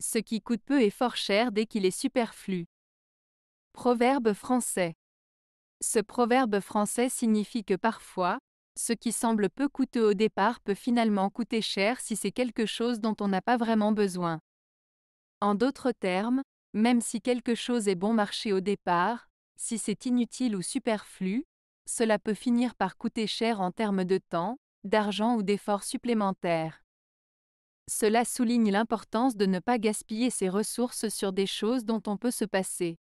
ce qui coûte peu est fort cher dès qu'il est superflu. Proverbe français. Ce proverbe français signifie que parfois, ce qui semble peu coûteux au départ peut finalement coûter cher si c'est quelque chose dont on n'a pas vraiment besoin. En d'autres termes, même si quelque chose est bon marché au départ, si c'est inutile ou superflu, cela peut finir par coûter cher en termes de temps, d'argent ou d'efforts supplémentaires. Cela souligne l'importance de ne pas gaspiller ses ressources sur des choses dont on peut se passer.